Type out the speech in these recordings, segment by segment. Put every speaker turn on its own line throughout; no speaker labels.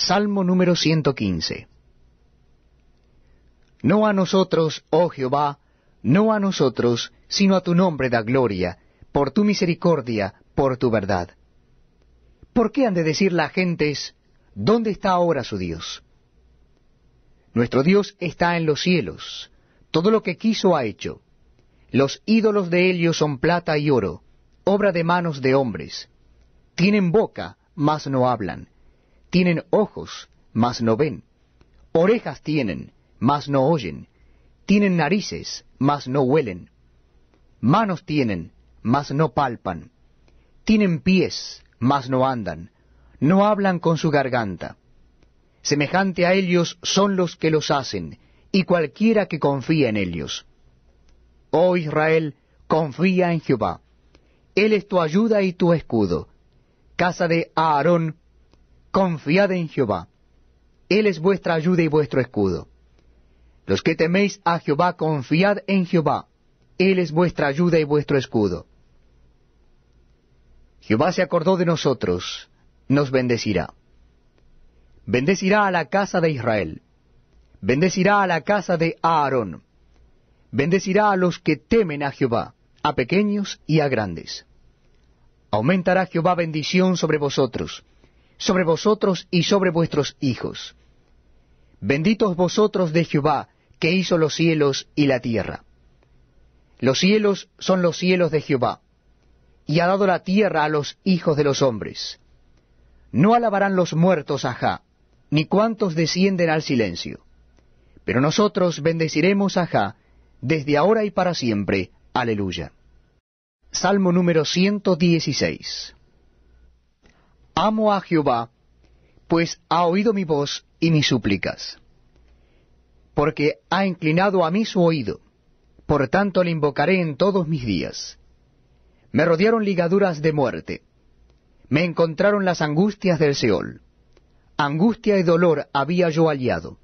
Salmo número 115. No a nosotros, oh Jehová, no a nosotros, sino a tu nombre da gloria, por tu misericordia, por tu verdad. ¿Por qué han de decir las gentes, ¿dónde está ahora su Dios? Nuestro Dios está en los cielos, todo lo que quiso ha hecho. Los ídolos de ellos son plata y oro, obra de manos de hombres. Tienen boca, mas no hablan tienen ojos, mas no ven, orejas tienen, mas no oyen, tienen narices, mas no huelen, manos tienen, mas no palpan, tienen pies, mas no andan, no hablan con su garganta. Semejante a ellos son los que los hacen, y cualquiera que confía en ellos. Oh Israel, confía en Jehová. Él es tu ayuda y tu escudo. Casa de Aarón, Confiad en Jehová. Él es vuestra ayuda y vuestro escudo. Los que teméis a Jehová, confiad en Jehová. Él es vuestra ayuda y vuestro escudo. Jehová se acordó de nosotros, nos bendecirá. Bendecirá a la casa de Israel. Bendecirá a la casa de Aarón. Bendecirá a los que temen a Jehová, a pequeños y a grandes. Aumentará Jehová bendición sobre vosotros sobre vosotros y sobre vuestros hijos. Benditos vosotros de Jehová, que hizo los cielos y la tierra. Los cielos son los cielos de Jehová, y ha dado la tierra a los hijos de los hombres. No alabarán los muertos a Jah, ni cuantos descienden al silencio. Pero nosotros bendeciremos a Jah desde ahora y para siempre. Aleluya. Salmo número 116. Amo a Jehová, pues ha oído mi voz y mis súplicas, porque ha inclinado a mí su oído, por tanto le invocaré en todos mis días. Me rodearon ligaduras de muerte, me encontraron las angustias del Seol, angustia y dolor había yo aliado.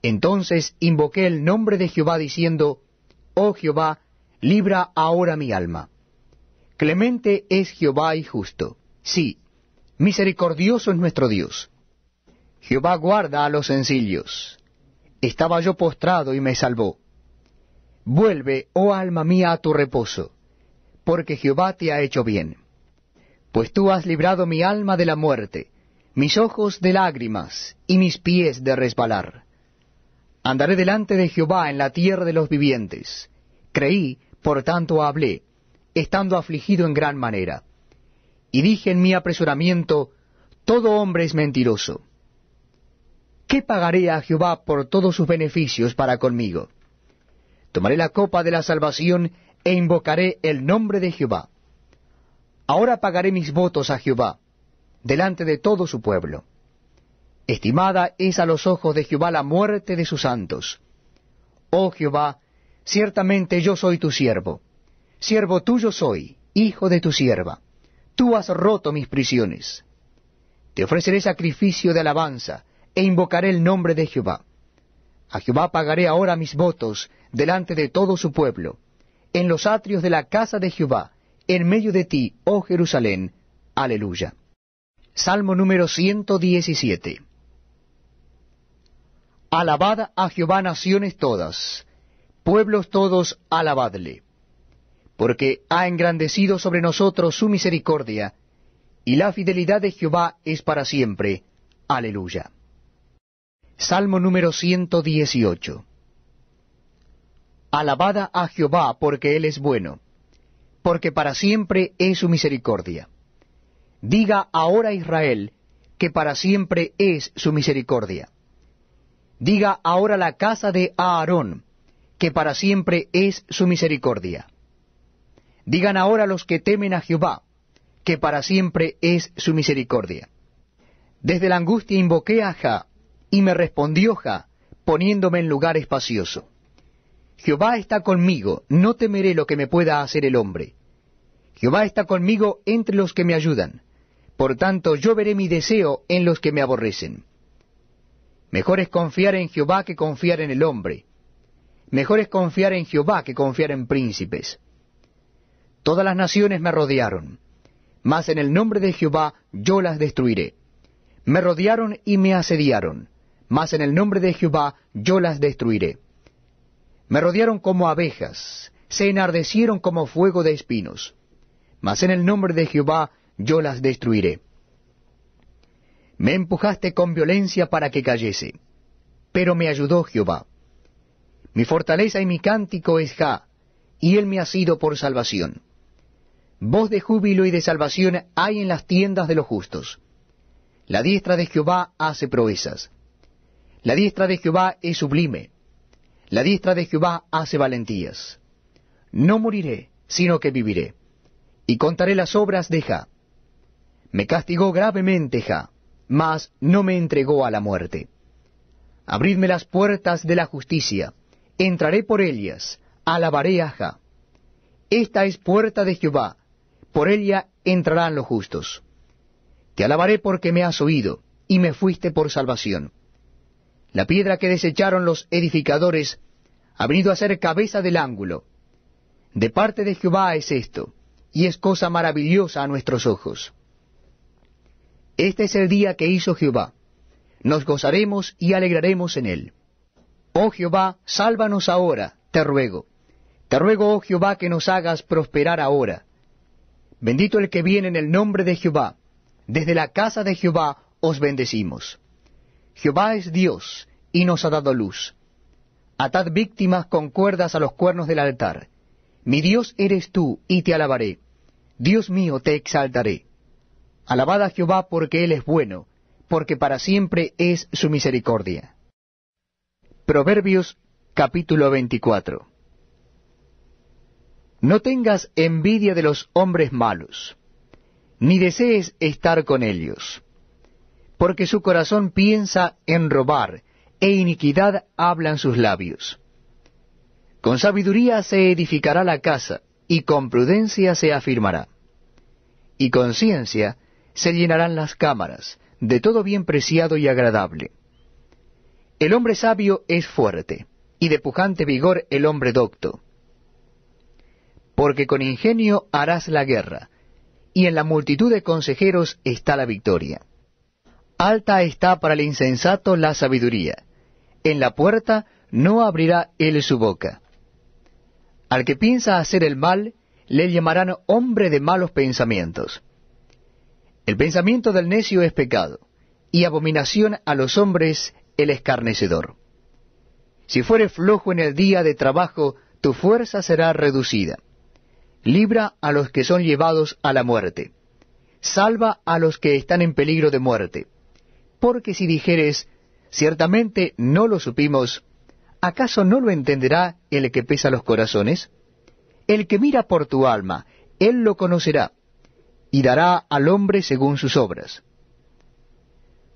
Entonces invoqué el nombre de Jehová diciendo, Oh Jehová, libra ahora mi alma. Clemente es Jehová y justo, sí, Misericordioso es nuestro Dios. Jehová guarda a los sencillos. Estaba yo postrado y me salvó. Vuelve, oh alma mía, a tu reposo, porque Jehová te ha hecho bien. Pues tú has librado mi alma de la muerte, mis ojos de lágrimas y mis pies de resbalar. Andaré delante de Jehová en la tierra de los vivientes. Creí, por tanto hablé, estando afligido en gran manera y dije en mi apresuramiento, todo hombre es mentiroso. ¿Qué pagaré a Jehová por todos sus beneficios para conmigo? Tomaré la copa de la salvación e invocaré el nombre de Jehová. Ahora pagaré mis votos a Jehová, delante de todo su pueblo. Estimada es a los ojos de Jehová la muerte de sus santos. Oh Jehová, ciertamente yo soy tu siervo, siervo tuyo soy, hijo de tu sierva. Tú has roto mis prisiones. Te ofreceré sacrificio de alabanza, e invocaré el nombre de Jehová. A Jehová pagaré ahora mis votos delante de todo su pueblo, en los atrios de la casa de Jehová, en medio de ti, oh Jerusalén. Aleluya. Salmo número 117. Alabada a Jehová naciones todas, pueblos todos, alabadle porque ha engrandecido sobre nosotros su misericordia, y la fidelidad de Jehová es para siempre. Aleluya. Salmo número 118. Alabada a Jehová porque Él es bueno, porque para siempre es su misericordia. Diga ahora Israel que para siempre es su misericordia. Diga ahora la casa de Aarón que para siempre es su misericordia. Digan ahora los que temen a Jehová, que para siempre es su misericordia. Desde la angustia invoqué a Ja, y me respondió Jah, poniéndome en lugar espacioso. Jehová está conmigo, no temeré lo que me pueda hacer el hombre. Jehová está conmigo entre los que me ayudan. Por tanto, yo veré mi deseo en los que me aborrecen. Mejor es confiar en Jehová que confiar en el hombre. Mejor es confiar en Jehová que confiar en príncipes. Todas las naciones me rodearon, mas en el nombre de Jehová yo las destruiré. Me rodearon y me asediaron, mas en el nombre de Jehová yo las destruiré. Me rodearon como abejas, se enardecieron como fuego de espinos, mas en el nombre de Jehová yo las destruiré. Me empujaste con violencia para que cayese, pero me ayudó Jehová. Mi fortaleza y mi cántico es Ja, y él me ha sido por salvación. Voz de júbilo y de salvación hay en las tiendas de los justos. La diestra de Jehová hace proezas. La diestra de Jehová es sublime. La diestra de Jehová hace valentías. No moriré, sino que viviré. Y contaré las obras de Ja. Me castigó gravemente Ja, mas no me entregó a la muerte. Abridme las puertas de la justicia. Entraré por ellas. Alabaré a Ja. Esta es puerta de Jehová por ella entrarán los justos. Te alabaré porque me has oído, y me fuiste por salvación. La piedra que desecharon los edificadores ha venido a ser cabeza del ángulo. De parte de Jehová es esto, y es cosa maravillosa a nuestros ojos. Este es el día que hizo Jehová. Nos gozaremos y alegraremos en él. Oh Jehová, sálvanos ahora, te ruego. Te ruego, oh Jehová, que nos hagas prosperar ahora. Bendito el que viene en el nombre de Jehová. Desde la casa de Jehová os bendecimos. Jehová es Dios y nos ha dado luz. Atad víctimas con cuerdas a los cuernos del altar. Mi Dios eres tú y te alabaré. Dios mío te exaltaré. Alabad a Jehová porque Él es bueno, porque para siempre es su misericordia. Proverbios capítulo 24 no tengas envidia de los hombres malos, ni desees estar con ellos, porque su corazón piensa en robar, e iniquidad hablan sus labios. Con sabiduría se edificará la casa, y con prudencia se afirmará. Y con ciencia se llenarán las cámaras, de todo bien preciado y agradable. El hombre sabio es fuerte, y de pujante vigor el hombre docto porque con ingenio harás la guerra, y en la multitud de consejeros está la victoria. Alta está para el insensato la sabiduría, en la puerta no abrirá él su boca. Al que piensa hacer el mal, le llamarán hombre de malos pensamientos. El pensamiento del necio es pecado, y abominación a los hombres el escarnecedor. Si fuere flojo en el día de trabajo, tu fuerza será reducida libra a los que son llevados a la muerte, salva a los que están en peligro de muerte. Porque si dijeres, ciertamente no lo supimos, ¿acaso no lo entenderá el que pesa los corazones? El que mira por tu alma, él lo conocerá, y dará al hombre según sus obras.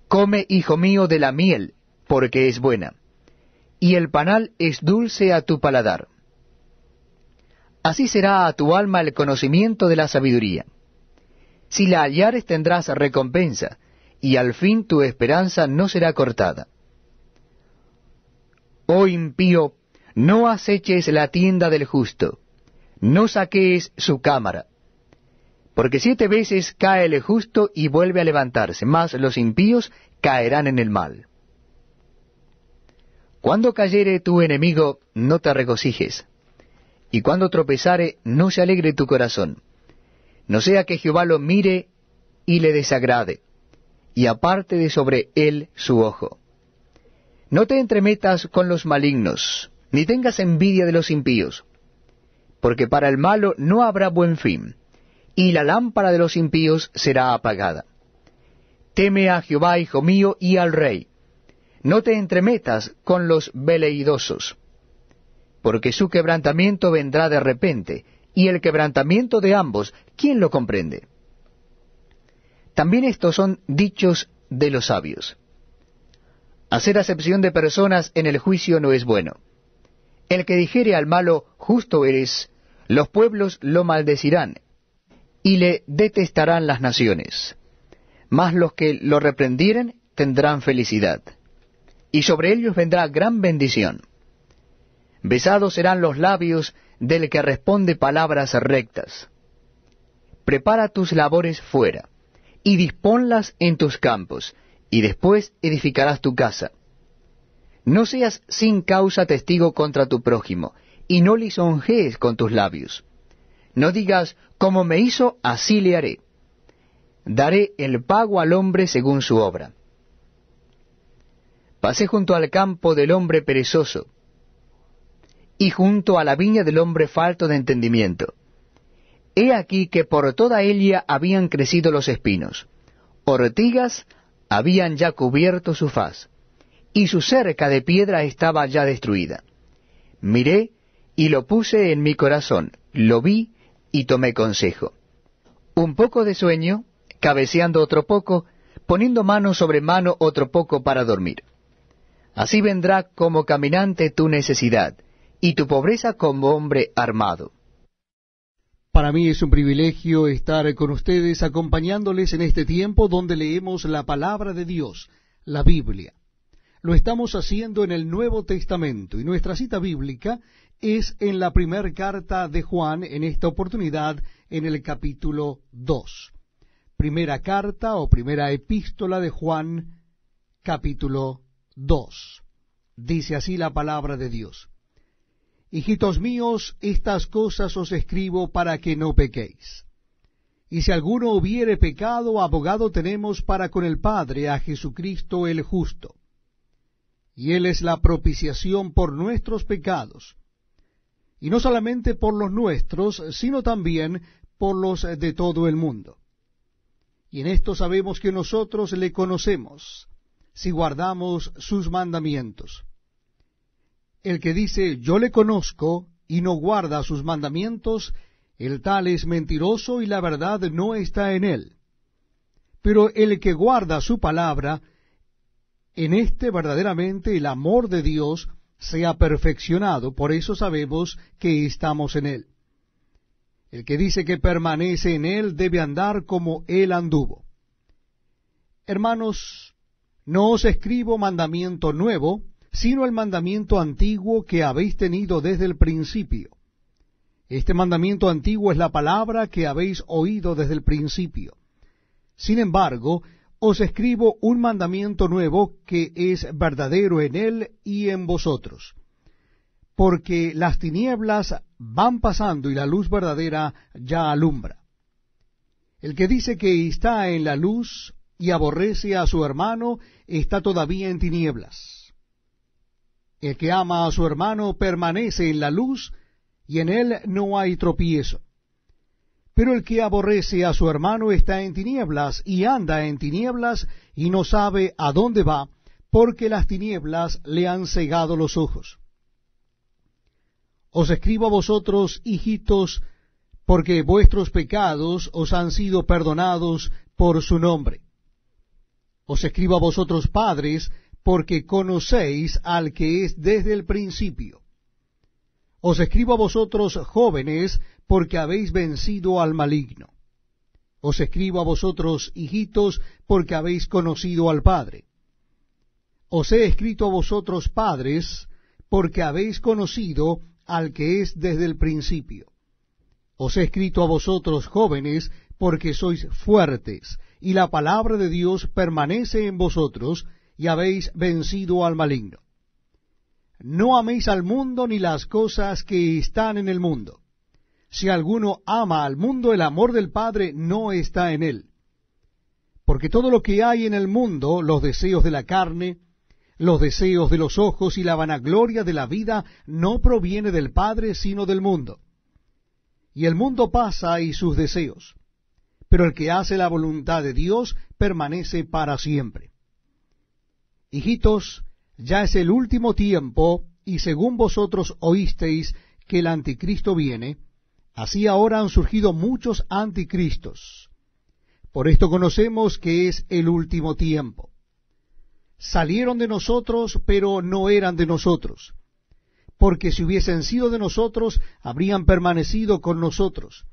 Come, hijo mío, de la miel, porque es buena, y el panal es dulce a tu paladar. Así será a tu alma el conocimiento de la sabiduría. Si la hallares tendrás recompensa, y al fin tu esperanza no será cortada. Oh impío, no aceches la tienda del justo, no saques su cámara. Porque siete veces cae el justo y vuelve a levantarse, mas los impíos caerán en el mal. Cuando cayere tu enemigo, no te regocijes y cuando tropezare no se alegre tu corazón, no sea que Jehová lo mire y le desagrade, y aparte de sobre él su ojo. No te entremetas con los malignos, ni tengas envidia de los impíos, porque para el malo no habrá buen fin, y la lámpara de los impíos será apagada. Teme a Jehová, hijo mío, y al rey. No te entremetas con los veleidosos porque su quebrantamiento vendrá de repente, y el quebrantamiento de ambos, ¿quién lo comprende? También estos son dichos de los sabios. Hacer acepción de personas en el juicio no es bueno. El que dijere al malo, justo eres, los pueblos lo maldecirán, y le detestarán las naciones. Mas los que lo reprendieren tendrán felicidad, y sobre ellos vendrá gran bendición. Besados serán los labios del que responde palabras rectas. Prepara tus labores fuera, y disponlas en tus campos, y después edificarás tu casa. No seas sin causa testigo contra tu prójimo, y no lisonjees con tus labios. No digas, como me hizo, así le haré. Daré el pago al hombre según su obra. Pasé junto al campo del hombre perezoso, y junto a la viña del hombre falto de entendimiento. He aquí que por toda ella habían crecido los espinos, ortigas habían ya cubierto su faz, y su cerca de piedra estaba ya destruida. Miré y lo puse en mi corazón, lo vi y tomé consejo. Un poco de sueño, cabeceando otro poco, poniendo mano sobre mano otro poco para dormir. Así vendrá como caminante tu necesidad, y tu pobreza como hombre armado.
Para mí es un privilegio estar con ustedes acompañándoles en este tiempo donde leemos la palabra de Dios, la Biblia. Lo estamos haciendo en el Nuevo Testamento y nuestra cita bíblica es en la primera carta de Juan, en esta oportunidad en el capítulo 2. Primera carta o primera epístola de Juan, capítulo 2. Dice así la palabra de Dios. Hijitos míos, estas cosas os escribo para que no pequéis. Y si alguno hubiere pecado, abogado tenemos para con el Padre a Jesucristo el justo. Y Él es la propiciación por nuestros pecados, y no solamente por los nuestros, sino también por los de todo el mundo. Y en esto sabemos que nosotros le conocemos, si guardamos sus mandamientos. El que dice, yo le conozco, y no guarda sus mandamientos, el tal es mentiroso y la verdad no está en él. Pero el que guarda su palabra, en este verdaderamente el amor de Dios sea perfeccionado, por eso sabemos que estamos en él. El que dice que permanece en él debe andar como él anduvo. Hermanos, no os escribo mandamiento nuevo, sino el mandamiento antiguo que habéis tenido desde el principio. Este mandamiento antiguo es la palabra que habéis oído desde el principio. Sin embargo, os escribo un mandamiento nuevo que es verdadero en él y en vosotros. Porque las tinieblas van pasando y la luz verdadera ya alumbra. El que dice que está en la luz y aborrece a su hermano está todavía en tinieblas el que ama a su hermano permanece en la luz, y en él no hay tropiezo. Pero el que aborrece a su hermano está en tinieblas, y anda en tinieblas, y no sabe a dónde va, porque las tinieblas le han cegado los ojos. Os escribo a vosotros, hijitos, porque vuestros pecados os han sido perdonados por su nombre. Os escribo a vosotros, padres, porque conocéis al que es desde el principio. Os escribo a vosotros jóvenes, porque habéis vencido al maligno. Os escribo a vosotros hijitos, porque habéis conocido al Padre. Os he escrito a vosotros padres, porque habéis conocido al que es desde el principio. Os he escrito a vosotros jóvenes, porque sois fuertes, y la palabra de Dios permanece en vosotros, y habéis vencido al maligno. No améis al mundo ni las cosas que están en el mundo. Si alguno ama al mundo, el amor del Padre no está en él. Porque todo lo que hay en el mundo, los deseos de la carne, los deseos de los ojos y la vanagloria de la vida, no proviene del Padre, sino del mundo. Y el mundo pasa y sus deseos, pero el que hace la voluntad de Dios permanece para siempre. Hijitos, ya es el último tiempo, y según vosotros oísteis que el anticristo viene, así ahora han surgido muchos anticristos. Por esto conocemos que es el último tiempo. Salieron de nosotros, pero no eran de nosotros, porque si hubiesen sido de nosotros, habrían permanecido con nosotros.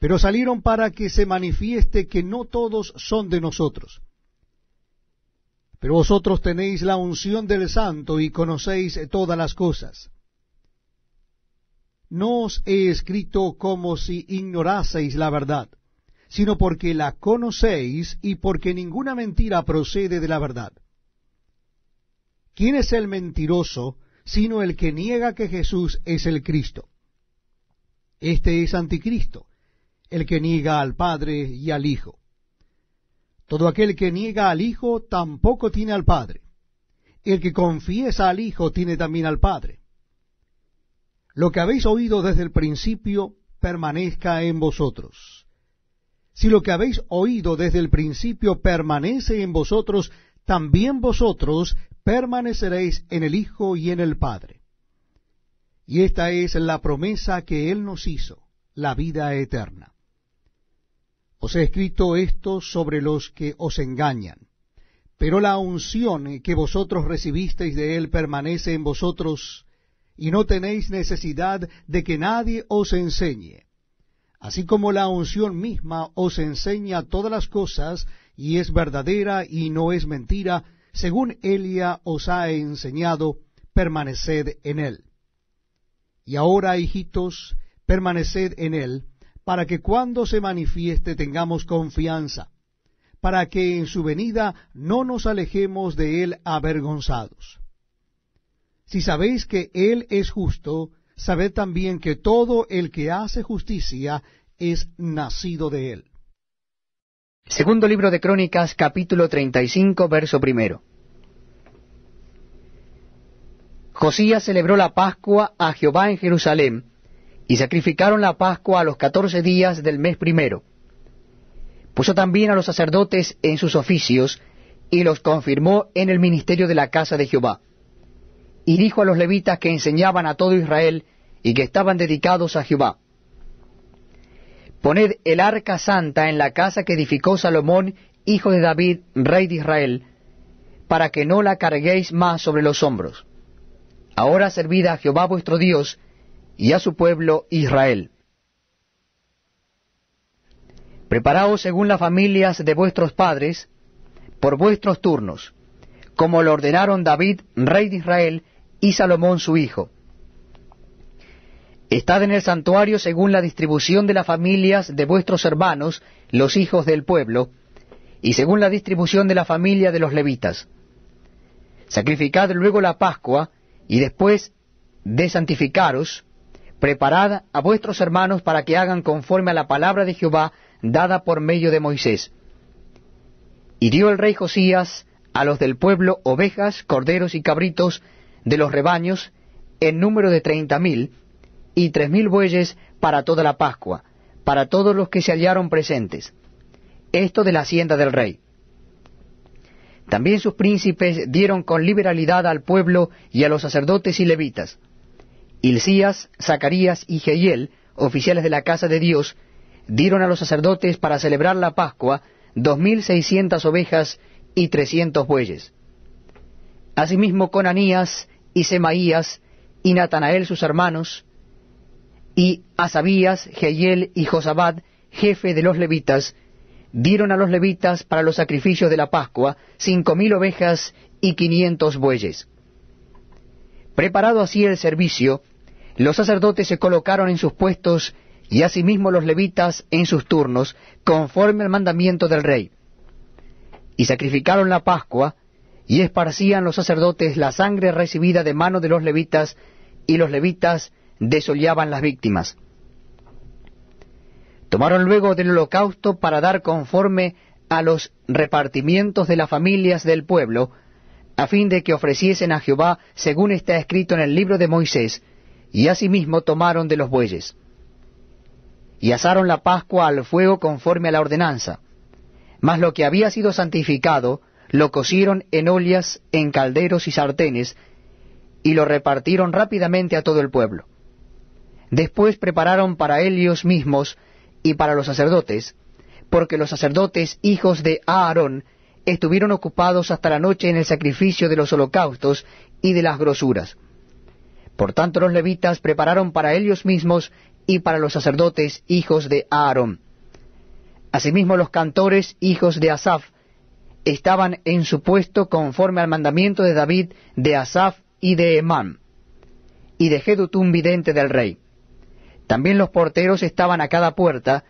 Pero salieron para que se manifieste que no todos son de nosotros pero vosotros tenéis la unción del santo y conocéis todas las cosas. No os he escrito como si ignoraseis la verdad, sino porque la conocéis y porque ninguna mentira procede de la verdad. ¿Quién es el mentiroso sino el que niega que Jesús es el Cristo? Este es anticristo, el que niega al Padre y al Hijo. Todo aquel que niega al Hijo tampoco tiene al Padre. El que confiesa al Hijo tiene también al Padre. Lo que habéis oído desde el principio permanezca en vosotros. Si lo que habéis oído desde el principio permanece en vosotros, también vosotros permaneceréis en el Hijo y en el Padre. Y esta es la promesa que Él nos hizo, la vida eterna. Os he escrito esto sobre los que os engañan. Pero la unción que vosotros recibisteis de él permanece en vosotros, y no tenéis necesidad de que nadie os enseñe. Así como la unción misma os enseña todas las cosas, y es verdadera y no es mentira, según Elia os ha enseñado, permaneced en él. Y ahora, hijitos, permaneced en él, para que cuando se manifieste tengamos confianza, para que en su venida no nos alejemos de él avergonzados. Si sabéis que él es justo, sabed también que todo el que hace justicia es nacido de él.
Segundo libro de Crónicas, capítulo 35, verso primero. Josías celebró la Pascua a Jehová en Jerusalén, y sacrificaron la Pascua a los catorce días del mes primero. Puso también a los sacerdotes en sus oficios, y los confirmó en el ministerio de la casa de Jehová. Y dijo a los levitas que enseñaban a todo Israel, y que estaban dedicados a Jehová. Poned el arca santa en la casa que edificó Salomón, hijo de David, rey de Israel, para que no la carguéis más sobre los hombros. Ahora servid a Jehová vuestro Dios, y a su pueblo Israel. Preparaos según las familias de vuestros padres, por vuestros turnos, como lo ordenaron David, rey de Israel, y Salomón su hijo. Estad en el santuario según la distribución de las familias de vuestros hermanos, los hijos del pueblo, y según la distribución de la familia de los levitas. Sacrificad luego la Pascua, y después de santificaros, Preparad a vuestros hermanos para que hagan conforme a la palabra de Jehová dada por medio de Moisés. Y dio el rey Josías a los del pueblo ovejas, corderos y cabritos de los rebaños en número de treinta mil y tres mil bueyes para toda la Pascua, para todos los que se hallaron presentes. Esto de la hacienda del rey. También sus príncipes dieron con liberalidad al pueblo y a los sacerdotes y levitas Hilcías, Zacarías y Jehiel, oficiales de la casa de Dios, dieron a los sacerdotes para celebrar la Pascua dos mil seiscientas ovejas y trescientos bueyes. Asimismo Conanías y Semaías y Natanael sus hermanos, y Asabías, Jehiel y Josabad, jefe de los levitas, dieron a los levitas para los sacrificios de la Pascua cinco mil ovejas y quinientos bueyes. Preparado así el servicio, los sacerdotes se colocaron en sus puestos y asimismo los levitas en sus turnos, conforme al mandamiento del rey. Y sacrificaron la Pascua, y esparcían los sacerdotes la sangre recibida de mano de los levitas, y los levitas desollaban las víctimas. Tomaron luego del holocausto para dar conforme a los repartimientos de las familias del pueblo, a fin de que ofreciesen a Jehová, según está escrito en el libro de Moisés, y asimismo tomaron de los bueyes. Y asaron la Pascua al fuego conforme a la ordenanza, mas lo que había sido santificado lo cocieron en ollas, en calderos y sartenes, y lo repartieron rápidamente a todo el pueblo. Después prepararon para ellos mismos y para los sacerdotes, porque los sacerdotes hijos de Aarón estuvieron ocupados hasta la noche en el sacrificio de los holocaustos y de las grosuras. Por tanto los levitas prepararon para ellos mismos y para los sacerdotes hijos de Aarón. Asimismo los cantores hijos de Asaf estaban en su puesto conforme al mandamiento de David, de Asaf y de Emán, y de Jedutun vidente del rey. También los porteros estaban a cada puerta,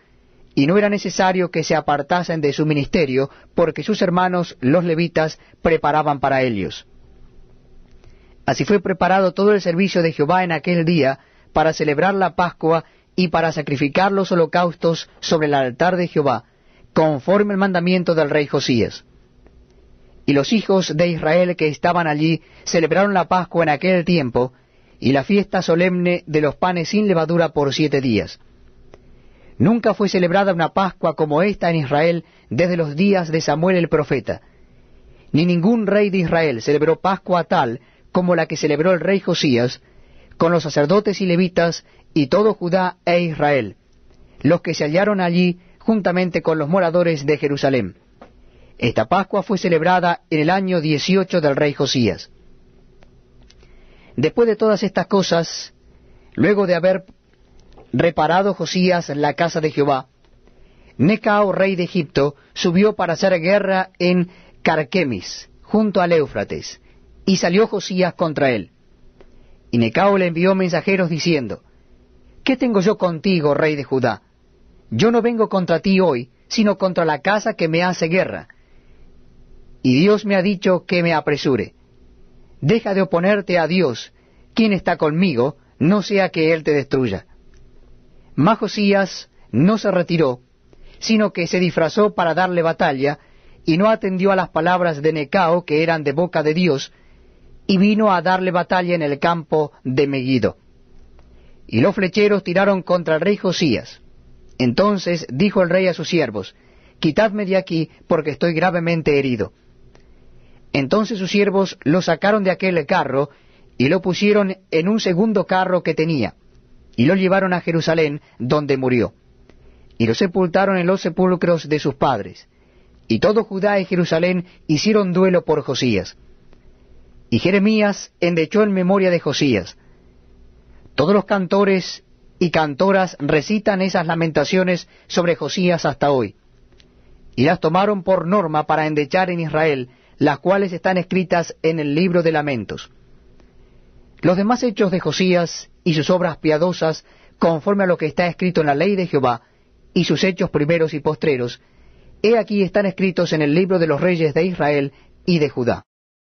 y no era necesario que se apartasen de su ministerio, porque sus hermanos los levitas preparaban para ellos. Así fue preparado todo el servicio de Jehová en aquel día para celebrar la Pascua y para sacrificar los holocaustos sobre el altar de Jehová, conforme al mandamiento del rey Josías. Y los hijos de Israel que estaban allí celebraron la Pascua en aquel tiempo, y la fiesta solemne de los panes sin levadura por siete días. Nunca fue celebrada una Pascua como esta en Israel desde los días de Samuel el profeta. Ni ningún rey de Israel celebró Pascua tal como la que celebró el rey Josías, con los sacerdotes y levitas y todo Judá e Israel, los que se hallaron allí juntamente con los moradores de Jerusalén. Esta Pascua fue celebrada en el año 18 del rey Josías. Después de todas estas cosas, luego de haber reparado Josías la casa de Jehová, Necao, rey de Egipto, subió para hacer guerra en Carquemis, junto al Éufrates, y salió Josías contra él. Y Necao le envió mensajeros diciendo, ¿Qué tengo yo contigo, rey de Judá? Yo no vengo contra ti hoy, sino contra la casa que me hace guerra. Y Dios me ha dicho que me apresure. Deja de oponerte a Dios, quien está conmigo, no sea que Él te destruya. Mas Josías no se retiró, sino que se disfrazó para darle batalla, y no atendió a las palabras de Necao que eran de boca de Dios, y vino a darle batalla en el campo de Megiddo. Y los flecheros tiraron contra el rey Josías. Entonces dijo el rey a sus siervos, Quitadme de aquí, porque estoy gravemente herido. Entonces sus siervos lo sacaron de aquel carro, y lo pusieron en un segundo carro que tenía, y lo llevaron a Jerusalén, donde murió. Y lo sepultaron en los sepulcros de sus padres. Y todo Judá y Jerusalén hicieron duelo por Josías. Y Jeremías endechó en memoria de Josías. Todos los cantores y cantoras recitan esas lamentaciones sobre Josías hasta hoy. Y las tomaron por norma para endechar en Israel, las cuales están escritas en el libro de lamentos. Los demás hechos de Josías y sus obras piadosas, conforme a lo que está escrito en la ley de Jehová, y sus hechos primeros y postreros, he aquí están escritos en el libro de los reyes de Israel y de Judá.